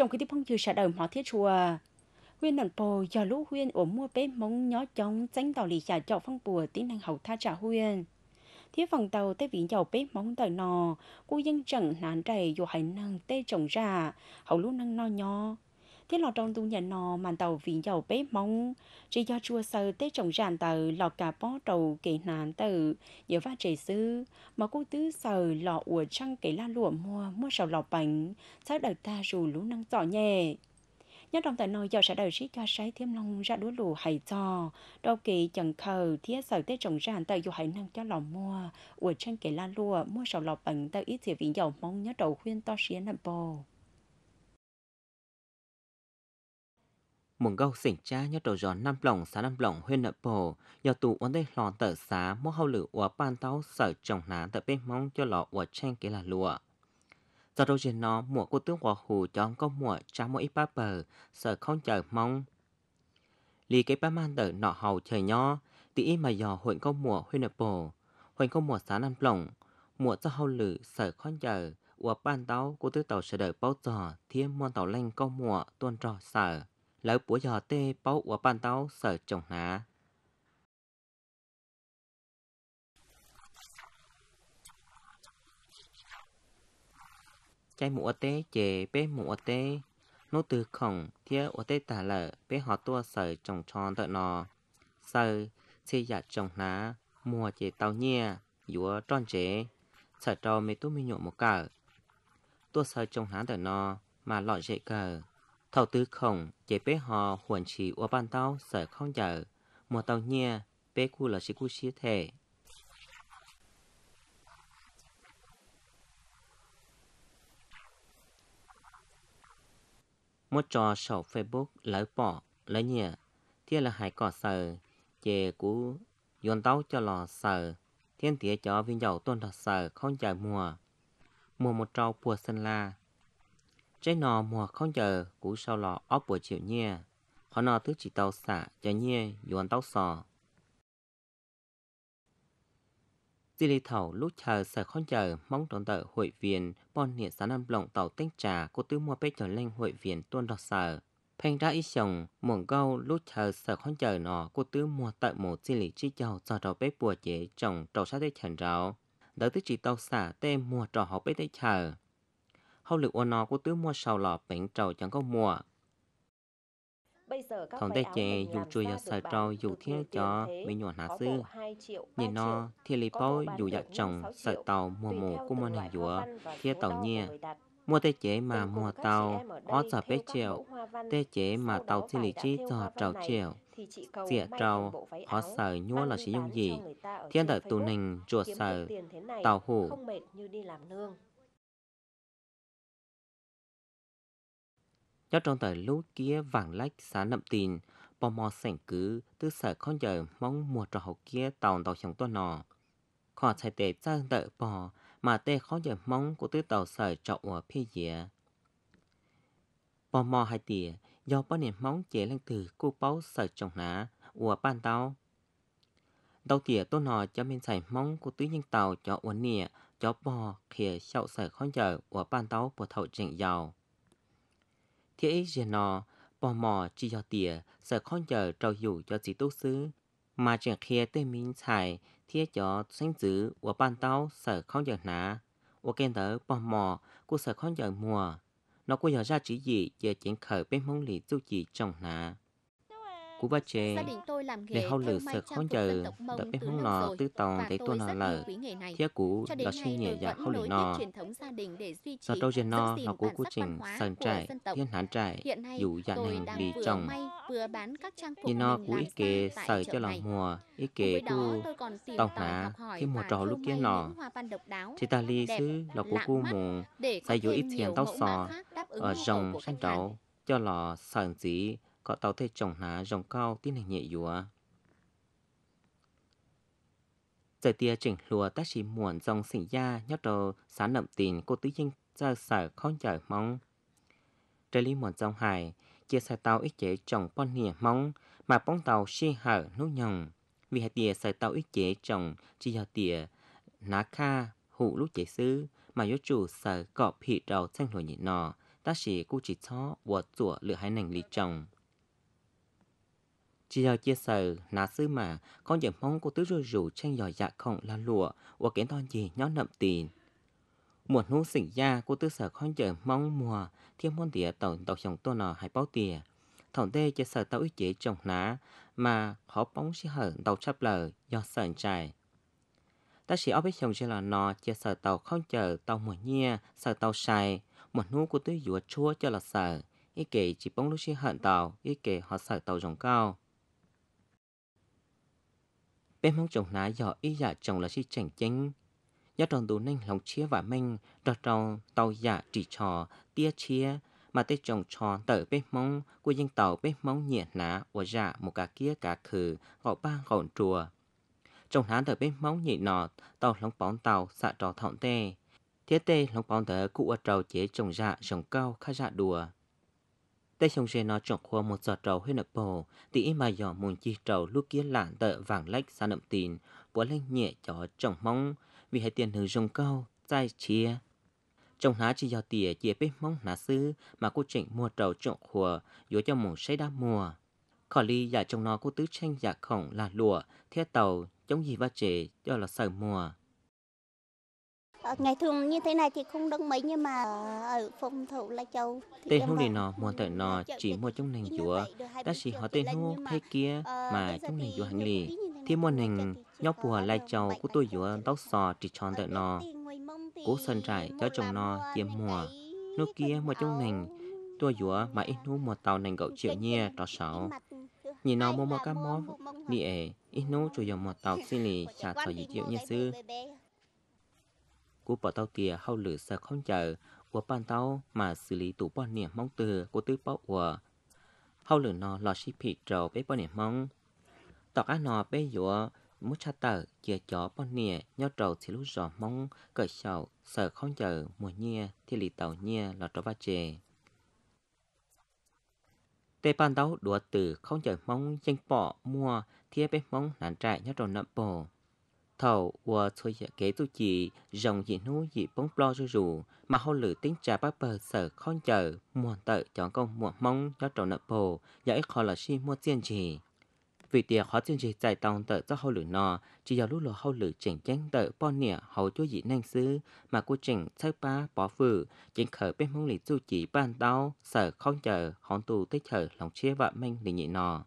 trong khi tiếp phong chư xã đồng họ thiết chùa huyên nọn bồ do lũ huyên ổ mua bế mông nhó chống tránh tàu lì trả cho phong bùa tiến hành hậu tha trả huyên thiết phòng tàu tới viện giàu bế mông tờ nò cô dân trần nán đầy dù hành năng tê trồng ra hậu lũ năng no nhó thế lò trong tu nhận nò màn tàu vì dầu bếp mong chỉ do chua sơ tế trồng ràn tờ lò cả bó trầu kể nàn tờ nhớ phát trẻ sư mà cô tứ sờ lò ủa trăng kể la lụa mua mua sầu lò bánh xác đời ta dù lũ năng tỏ nhẹ nhất trong tại nơi do sẽ đời sĩ cho sấy thêm long ra đuối lù hay cho đâu kỳ chẳng khờ thiết sở tết trồng ra tại dù hãy năng cho lò mua ủa chân kể la lụa mua sầu lò bằng tờ ít thì vị dầu mong nhớ đầu khuyên to xía nằm bồ muốn gâu xỉnh cha nhớ đầu giòn năm lồng xá năm lồng huyên nợ bồ nhờ tù ổn đây lò tờ xá mô hao lử của ban tàu sở chồng ná tờ bên mong cho lò ủa chen kế là lụa giờ đầu trên nó mùa cô tướng hòa hù chọn ông có mùa cha mỗi ba bờ sở không chờ mong lì cái ba man tờ nọ hầu trời nho tí mà dò huyện có mùa huyên nợ bồ huyện có mùa xá năm lồng mùa cho hao lử sở không chờ của ban tàu cô tướng tàu sở đợi bao giờ thiên muôn tàu lanh có mùa tuôn trò sở แล้วปัวยอเต้เป้าอัวปันเต้าเสิร์จงหาใจหมูอเต้เจเป้หมูอเต้นูตือของเทียอเต้ตาเลเป้หอตัวเสิร์จงชอนเตนอเสิร์ซียาจงหามัวเจเต้าเนี่ยยัวจอนเจเสิร์จอเมตุมิโยมกะตัวเสิร์จงหาเตนอมาหล่อเจเกอ thầu tư khổng chế bế họ huẩn chỉ ua ban tao sở không dở. Mùa tàu nhia bế cu là sĩ cu sĩ thể. Một trò sổ Facebook lấy bỏ lấy nhia. Thế là hải cỏ sờ, chế cú dồn tao cho lò sờ, Thiên tía cho viên dầu tôn thật sờ không chờ mùa. Mùa một trâu bùa sân la trái nọ mùa không giờ cú sau lọ óp buổi chiều nhia khó nọ tức chỉ tàu xả cho dù ăn tàu sò Di lý thảo lúc chờ sợ không chờ mong đón tờ hội viên bọn hiện sáng năm lộng tàu tinh trà cô tứ mua bếp trở lên hội viên tuôn đọc sở. Phanh ra ít chồng, muộn gâu lúc chờ sợ không chờ nó cô tứ mua tợ một di lý chi châu cho đầu bếp bùa chế chồng trầu sát tế chẳng rào. Đỡ tức chỉ tàu xả tê mua trò học bếp tế chờ hậu lực ồn nó của tứ mua sầu lọ bệnh trầu chẳng có mùa. Thằng tay chè dù chui ra sợi trâu dù thiết cho mấy nhuận hạ sư. Nhìn nó thiên lý bao dù dạ trồng sợi tàu mùa mù của môn hình dùa thiên tàu nhẹ. Mua tay chế mà mua tàu ó giờ bé triệu. Tay chế mà tàu thiên lý cho họ trầu triệu. Dịa trầu họ sợ nhua là sử dụng gì. Thiên đợi tù nình chùa sợ tàu hủ. do trong thời lúc kia vàng lách xá nậm tin bò mò sảnh cứ tư sở con giờ mong mùa trò học kia tàu tàu chồng tuần nọ khó chạy tệ ra đợi bò mà tê khó giờ mong của tư tàu sở trọng ở phía dịa bò mò hai tìa do bao niệm mong chế lên từ cô báo sở trọng ná ủa ban tàu đầu tìa tôi nọ cho mình sảnh mong của tứ nhân tàu cho uốn nịa cho bò khía sẹo sở khó giờ ủa ban tàu của thậu trình giàu thế ấy giờ nọ bỏ mò chỉ cho tỉa sợ không giờ trâu dụ cho dì tốt xứ mà chẳng khía tên mình xài thế cho xanh dữ và bàn tao sợ không giờ nã và kèn tớ bỏ mò cô sợ không giờ mùa nó cô giờ ra chỉ gì giờ chẳng khởi bên mông lý tu gì trong nã của ba chê để hậu lửa sợ khó giờ đã biết hông nọ tư tòng thấy tôi nọ lở thiết cũ là suy nhẹ dạ hậu lửa nọ do đâu trên nọ là của cô trình sơn trải nhân hán trải dù dạng hành bị trồng nhưng nọ của ý kế sợ cho lòng mùa ý kế cô tòng hạ khi mùa trò lúc kia nọ thì ta ly xứ là của cô mù xây dù ít tiền tao sò ở rồng sanh trậu cho lò sờn dĩ khó tàu thể trồng ná dòng cao tin hình nhẹ dùa. Giờ tia chỉnh lùa tác sĩ muộn dòng sinh ra nhóc đầu xá nậm tin cô tứ dinh ra sở khó chờ mong. Trời lý muộn dòng hài chia sẻ tàu ít chế trồng bọn nỉa mong mà bóng tàu xì hở nú nhồng. Vì hạt tia sẻ tàu ít chế trồng chỉ hạt tia ná kha hụ lúc chế sư mà yếu chủ sở cọp hị đầu xanh hồi nhị nọ, ta chỉ cô chỉ cho và chủa lựa hai nành lì trồng chỉ Chiều chia sẻ là sư mà con dầm mong cô tứ rùi rủ tranh giỏi dạ không là lụa và kiến toàn gì nhó nậm tiền. Một nụ xỉnh ra cô tứ sở con dầm mong mùa thiên môn tỉa tàu tàu chồng tôn nò hải bao tỉa. thằng đê chia sẻ tàu ý chế chồng ná mà khó bóng xí hở tàu chắp lờ do sờn trải. Ta chỉ ở biết chồng chỉ là nò chia sẻ tàu không chờ tàu mùa nhia sợ tàu sai Một nụ cô tứ dùa chúa cho là sợ. Ý kể chỉ bóng lúc xí hận tàu, ý kể họ sợ tàu rồng cao bên mong chồng ná dọ y dạ chồng là chi chảnh chánh nhớ tròn tù nênh lòng chia và minh đọt tròn tàu dạ chỉ trò tia chia mà tê chồng tròn tờ bên mong của dân tàu bên mong nhẹ ná của dạ một cả kia cả khử gọi ba gọn chùa chồng ná tờ bên mong nhị nọ tàu lòng bóng tàu xạ trò thọn tê thế tê lòng bóng tờ cụ ở trầu chế chồng dạ chồng cao khá dạ đùa Tây sông rê nó chọn khoa một giọt trầu huyết nợ bồ, tỉ mà dọ mùn chi trầu lúc kia lạn tợ vàng lách xa nậm tín, bố lên nhẹ cho trọng mong, vì hai tiền hư rồng câu sai chia. Trong há chỉ giao tỉa chia bếp mong ná sư mà cô trịnh mua trầu trọng khoa, dối cho mùn say đá mùa. khỏi ly giả trong nó cô tứ tranh giả khổng là lụa, theo tàu, chống gì ba chế cho là sở mùa. Ờ, ngày thường như thế này thì không đông mấy nhưng mà ở phong thổ lai châu tên hô liền nọ muốn tới nọ chỉ một ờ, trong nành chúa đã chỉ họ tên hô thế kia mà trong nành chúa hành lì thì một nành nhóc bùa lai châu của tôi chúa tóc sò chỉ tròn tới nọ cố sân trải cho chồng nọ tiêm mùa nô kia một trong nành tôi chúa mà ít nu một tàu nành gậu triệu nhia trò sáu nhìn nó mua mua cá mó đi ế ít nu chủ dòng một tàu xin lì trả thọ gì triệu như xưa của bỏ tàu tìa hao lửa sợ không chờ của bàn tàu mà xử lý tủ bỏ niệm mong từ của tư bỏ của hao lửa nó lò xí phì trâu bế bỏ niệm mong tọc á nó bế dụa mút cha tờ chia chó bỏ niệm nhau trâu thì lúc rõ mong cởi sầu sợ không chờ mùa nhia thì lì tàu nhia là trâu ba chè tê bàn tàu đùa từ không chờ mong chân bọ mua thì bế mong nản trại nhau trâu nậm bồ thầu và thôi giả kế tu chỉ dòng dị nu dị bóng lo rư rù mà hô lử tính trà bác bờ sở khó chờ muộn tợ chọn công muộn mong nhó trọng nợ bồ giả ít khó là si mua tiền trì vì tiền khó tiền trì giải tòng tợ cho hô lử nò chỉ do lúc lò hô lử chỉnh chánh tợ bo nịa hầu chúa dị năng sư mà cô chỉnh sách ba bỏ phử chỉnh khởi bên mong lý tu chỉ ban đau sở khó chờ hón tù tích thở lòng chia vợ minh để nhị nò